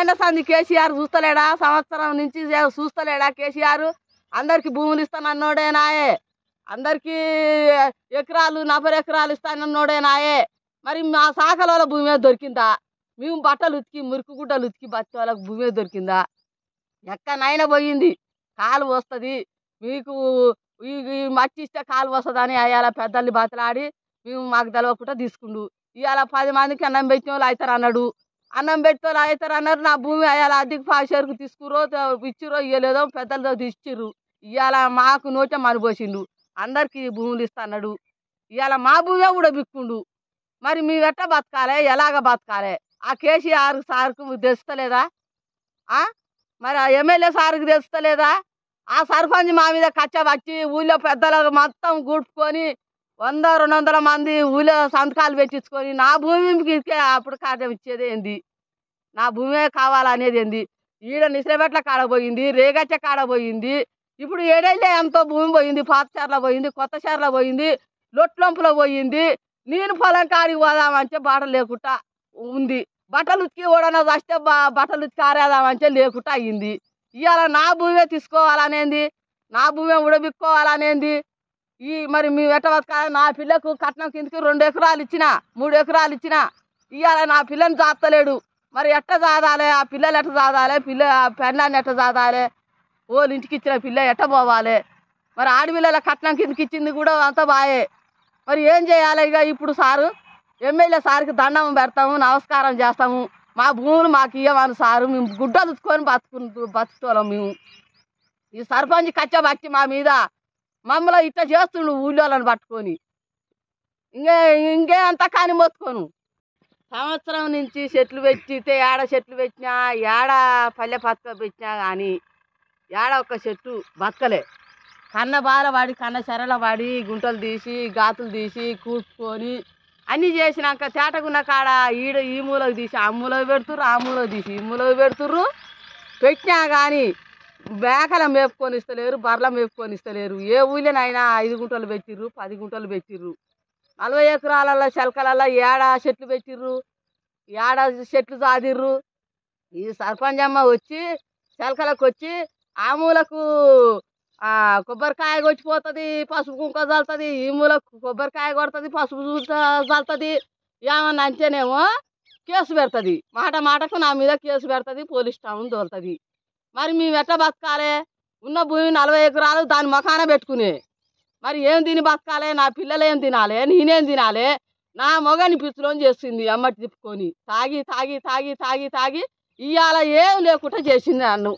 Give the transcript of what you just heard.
ఐదేళ్ల కేసీఆర్ చూస్తలేడా సంవత్సరం నుంచి చూస్తలేడా కేసీఆర్ అందరికి భూములు ఇస్తానన్నోడే నాయే అందరికి ఎకరాలు నలభై ఎకరాలు ఇస్తానన్నోడే నాయే మరి మా శాఖల భూమి దొరికిందా మేము బట్టలు ఉతికి మురికి గుడ్డలు ఉతికి బతి వాళ్ళకి భూమి దొరికిందా ఎక్కడనైనా పోయింది కాలు వస్తుంది మీకు ఈ మట్టి ఇస్తే కాలు అని అయ్యాల పెద్దల్ని బతలాడి మేము మాకు తెలవకుండా తీసుకుండు ఇవాళ పది మందికి అన్నం పెట్టిన వాళ్ళు అవుతారు అన్నాడు అన్నం పెట్టుకొని అవుతారు అన్నారు నా భూమి అయ్యాలి అద్దెకి పాషర్కు తీసుకురో ఇచ్చిరో ఇవ్వలేదో పెద్దలతో ఇచ్చిర్రు ఇవాళ మాకు నోట మనిపోసిండు అందరికీ భూములు ఇస్తాడు ఇవాళ మా భూమే కూడా బిక్కుండు మరి మీ ఎట్ట బతకాలే ఎలాగ బతకాలే ఆ కేసీఆర్ సార్కు తెస్తలేదా మరి ఆ ఎమ్మెల్యే సార్కి తెస్తలేదా ఆ సర్పంచ్ మా మీద వచ్చి ఊళ్ళో పెద్దలకు మొత్తం గుడ్కొని వంద రెండు వందల మంది ఊళ్ళో సంతకాలు పెట్టించుకొని నా భూమికి అప్పుడు కార్యం ఇచ్చేది ఏంది నా భూమే కావాలనేది ఏంది ఈడ నిసరబెట్ల కాడ పోయింది రేగచ్చ కాడ పోయింది ఇప్పుడు ఏడైతే ఎంతో భూమి పోయింది పాత పాతచార్ల పోయింది కొత్త చీరలో పోయింది లొట్లొంపులో పోయింది నేను పొలం కాడికి పోదామంటే బాట లేకుండా ఉంది బట్టలు ఉతికి ఓడన వస్తే బట్టలు ఉతికి ఆరేదామంటే లేకుండా అయ్యింది ఇవాళ నా భూమే తీసుకోవాలనేది నా భూమే ఉడబిక్కోవాలనేది ఈ మరి మేము వెంట నా పిల్లకు కట్నం కిందకి రెండు ఎకరాలు ఇచ్చిన మూడు ఎకరాలు ఇచ్చిన ఇవాళ నా పిల్లని జాతలేడు మరి ఎట్ట చదాలి ఆ పిల్లలు ఎట్ట చదాలి పిల్ల పెళ్ళాన్ని ఎట్ట చాదాలే ఓళ్ళు ఇంటికి ఇచ్చిన పిల్ల ఎట్ట పోవాలి మరి ఆడపిల్లల కట్నం కిందకి ఇచ్చింది కూడా అంత బాయే మరి ఏం చేయాలి ఇక ఇప్పుడు సారు ఎమ్మెల్యే సార్కి దండం పెడతాము నమస్కారం చేస్తాము మా భూములు మాకు ఇవ్వమని సారు మేము గుడ్డ ఉచ్చుకొని బతుకు బతుకుతాం మేము ఈ సర్పంచ్ కచ్చబట్టి మా మీద మమ్మల్ని ఇట్లా చేస్తుండు ఊళ్ళోళ్ళని పట్టుకొని ఇంకే ఇంకే అంతా కాని మోసుకోను సంవత్సరం నుంచి చెట్లు పెట్టితే ఏడ చెట్లు పెట్టినా ఏడ పల్లె పత్త పెట్టినా కానీ ఏడ ఒక చెట్టు బతకలే కన్న బాల వాడి కన్న చెరల వాడి గుంటలు తీసి గాతులు తీసి కూర్చుకొని అన్నీ చేసినాక తేటకున్న కాడ ఈడ ఈ మూలకు తీసి ఆ మూలకు పెడుతుర్రు ఆ మూలకు తీసి ఈ మూలకు పెడుతుర్రు పెట్టినా కానీ మేకల మేపుకొని ఇస్తలేరు బర్రెల మేపుకొని ఇస్తలేరు ఏ ఊళ్ళోనైనా ఐదు గుంటలు పెట్టిర్రు పది గుంటలు పెట్టిర్రు నలభై ఎకరాలల్లో చెలకలలో ఏడ చెట్లు పెట్టిర్రు ఏడ చెట్లు సాదిర్రు ఈ సర్పంచ్ అమ్మ వచ్చి చెలకలకు వచ్చి ఆ మూలకు కొబ్బరికాయ వచ్చిపోతుంది పసుపు కుంక చల్తుంది ఈ మూలకు కొబ్బరికాయ కొడుతుంది పసుపు చల్తుంది ఏమన్నా అంటేనేమో కేసు పెడుతుంది మాట మాటకు నా మీద కేసు పెడుతుంది పోలీస్ స్టేషన్ దొరుకుతుంది మరి మేము ఎట్లా బతకాలే ఉన్న భూమి నలభై ఎకరాలు దాని మకాన పెట్టుకునే మరి ఏం తిని బతకాలే నా పిల్లలు ఏం తినాలి నేనేం తినాలి నా మొగని పిచ్చులోని చేస్తుంది అమ్మటి తిప్పుకొని తాగి తాగి తాగి తాగి తాగి ఇవాళ ఏం లేకుండా చేసింది నన్ను